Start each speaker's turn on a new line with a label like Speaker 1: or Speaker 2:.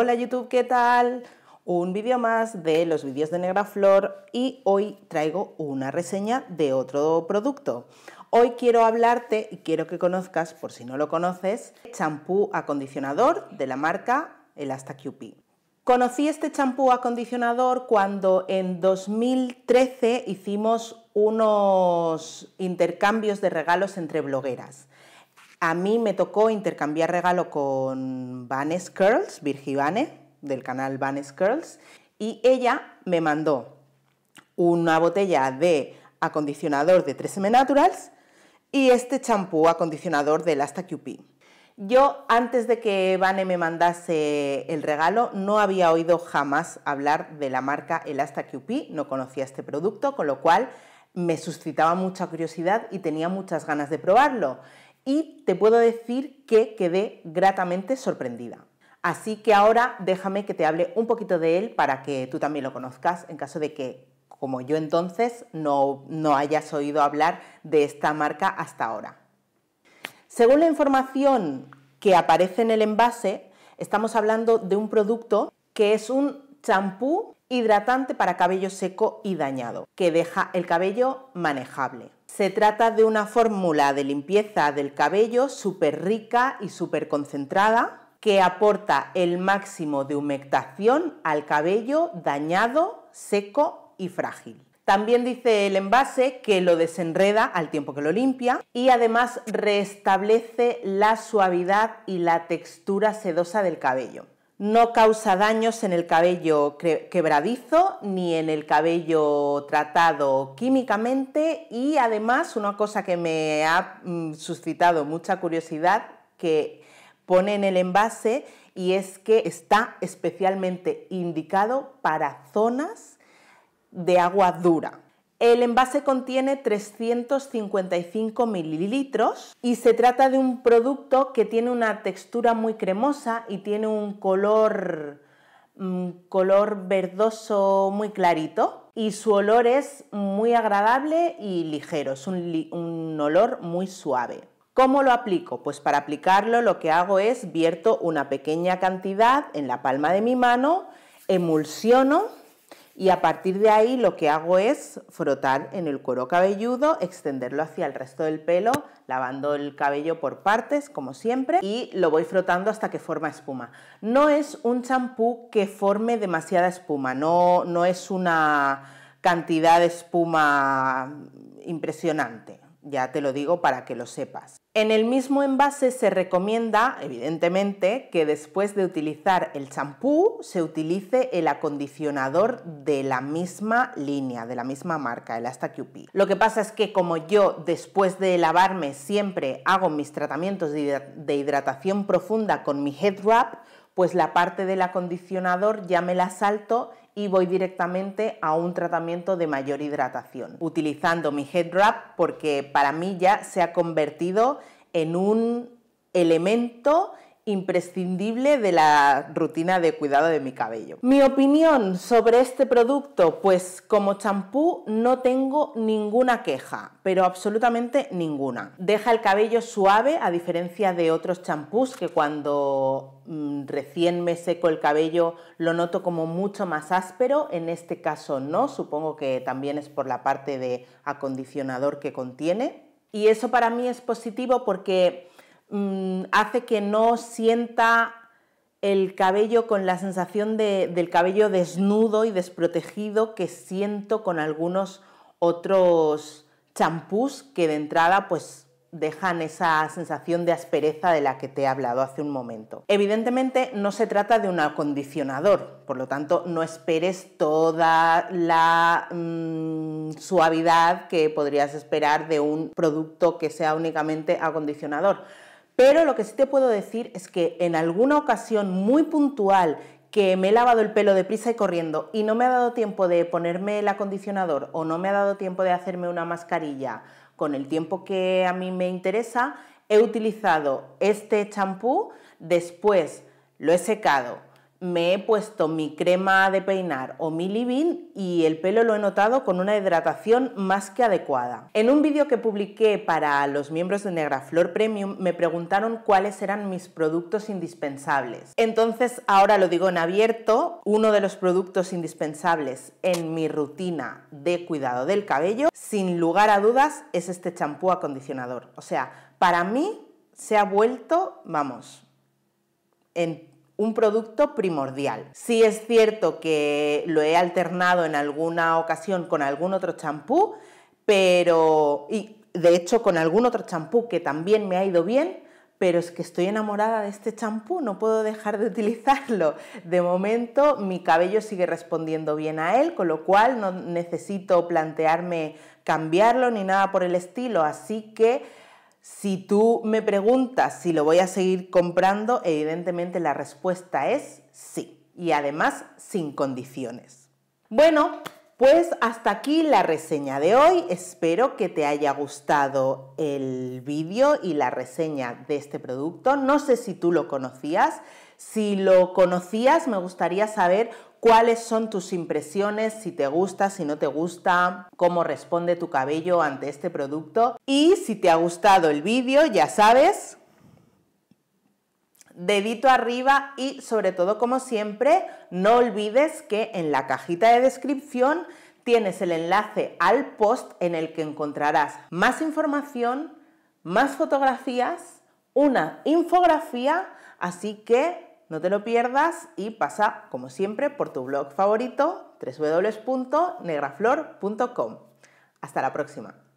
Speaker 1: Hola YouTube, ¿qué tal? Un vídeo más de los vídeos de Negra Flor y hoy traigo una reseña de otro producto. Hoy quiero hablarte y quiero que conozcas, por si no lo conoces, champú acondicionador de la marca Elasta QP. Conocí este champú acondicionador cuando en 2013 hicimos unos intercambios de regalos entre blogueras. A mí me tocó intercambiar regalo con Vanes Curls, Vane, del canal Vanes Curls, y ella me mandó una botella de acondicionador de 3M Naturals y este champú acondicionador de Elasta QP. Yo, antes de que Vane me mandase el regalo, no había oído jamás hablar de la marca Elasta QP, no conocía este producto, con lo cual me suscitaba mucha curiosidad y tenía muchas ganas de probarlo y te puedo decir que quedé gratamente sorprendida. Así que ahora déjame que te hable un poquito de él para que tú también lo conozcas en caso de que, como yo entonces, no, no hayas oído hablar de esta marca hasta ahora. Según la información que aparece en el envase, estamos hablando de un producto que es un champú hidratante para cabello seco y dañado, que deja el cabello manejable. Se trata de una fórmula de limpieza del cabello súper rica y súper concentrada que aporta el máximo de humectación al cabello dañado, seco y frágil. También dice el envase que lo desenreda al tiempo que lo limpia y además restablece la suavidad y la textura sedosa del cabello no causa daños en el cabello quebradizo ni en el cabello tratado químicamente y además una cosa que me ha mm, suscitado mucha curiosidad que pone en el envase y es que está especialmente indicado para zonas de agua dura. El envase contiene 355 mililitros y se trata de un producto que tiene una textura muy cremosa y tiene un color, mm, color verdoso muy clarito y su olor es muy agradable y ligero, es un, un olor muy suave. ¿Cómo lo aplico? Pues para aplicarlo lo que hago es vierto una pequeña cantidad en la palma de mi mano, emulsiono y a partir de ahí lo que hago es frotar en el cuero cabelludo, extenderlo hacia el resto del pelo, lavando el cabello por partes como siempre y lo voy frotando hasta que forma espuma. No es un champú que forme demasiada espuma, no, no es una cantidad de espuma impresionante, ya te lo digo para que lo sepas. En el mismo envase se recomienda, evidentemente, que después de utilizar el champú se utilice el acondicionador de la misma línea, de la misma marca, el hasta Lo que pasa es que como yo después de lavarme siempre hago mis tratamientos de hidratación profunda con mi head wrap, pues la parte del acondicionador ya me la salto y voy directamente a un tratamiento de mayor hidratación, utilizando mi head wrap porque para mí ya se ha convertido en un elemento imprescindible de la rutina de cuidado de mi cabello. Mi opinión sobre este producto, pues como champú no tengo ninguna queja, pero absolutamente ninguna. Deja el cabello suave a diferencia de otros champús que cuando mm, recién me seco el cabello lo noto como mucho más áspero, en este caso no, supongo que también es por la parte de acondicionador que contiene. Y eso para mí es positivo porque Mm, hace que no sienta el cabello con la sensación del cabello desnudo y desprotegido que siento con algunos otros champús que de entrada pues dejan esa sensación de aspereza de la que te he hablado hace un momento. Evidentemente no se trata de un acondicionador, por lo tanto no esperes toda la mm, suavidad que podrías esperar de un producto que sea únicamente acondicionador pero lo que sí te puedo decir es que en alguna ocasión muy puntual que me he lavado el pelo deprisa y corriendo y no me ha dado tiempo de ponerme el acondicionador o no me ha dado tiempo de hacerme una mascarilla con el tiempo que a mí me interesa, he utilizado este champú, después lo he secado, me he puesto mi crema de peinar o mi living y el pelo lo he notado con una hidratación más que adecuada. En un vídeo que publiqué para los miembros de Negra Flor Premium me preguntaron cuáles eran mis productos indispensables. Entonces ahora lo digo en abierto, uno de los productos indispensables en mi rutina de cuidado del cabello, sin lugar a dudas, es este champú acondicionador. O sea, para mí se ha vuelto, vamos, en un producto primordial. Sí es cierto que lo he alternado en alguna ocasión con algún otro champú, pero... Y, de hecho, con algún otro champú que también me ha ido bien, pero es que estoy enamorada de este champú, no puedo dejar de utilizarlo. De momento mi cabello sigue respondiendo bien a él, con lo cual no necesito plantearme cambiarlo ni nada por el estilo, así que si tú me preguntas si lo voy a seguir comprando, evidentemente la respuesta es sí, y además sin condiciones. Bueno, pues hasta aquí la reseña de hoy. Espero que te haya gustado el vídeo y la reseña de este producto. No sé si tú lo conocías. Si lo conocías, me gustaría saber cuáles son tus impresiones, si te gusta, si no te gusta, cómo responde tu cabello ante este producto. Y si te ha gustado el vídeo, ya sabes, dedito arriba y sobre todo, como siempre, no olvides que en la cajita de descripción tienes el enlace al post en el que encontrarás más información, más fotografías, una infografía, así que no te lo pierdas y pasa, como siempre, por tu blog favorito www.negraflor.com. Hasta la próxima.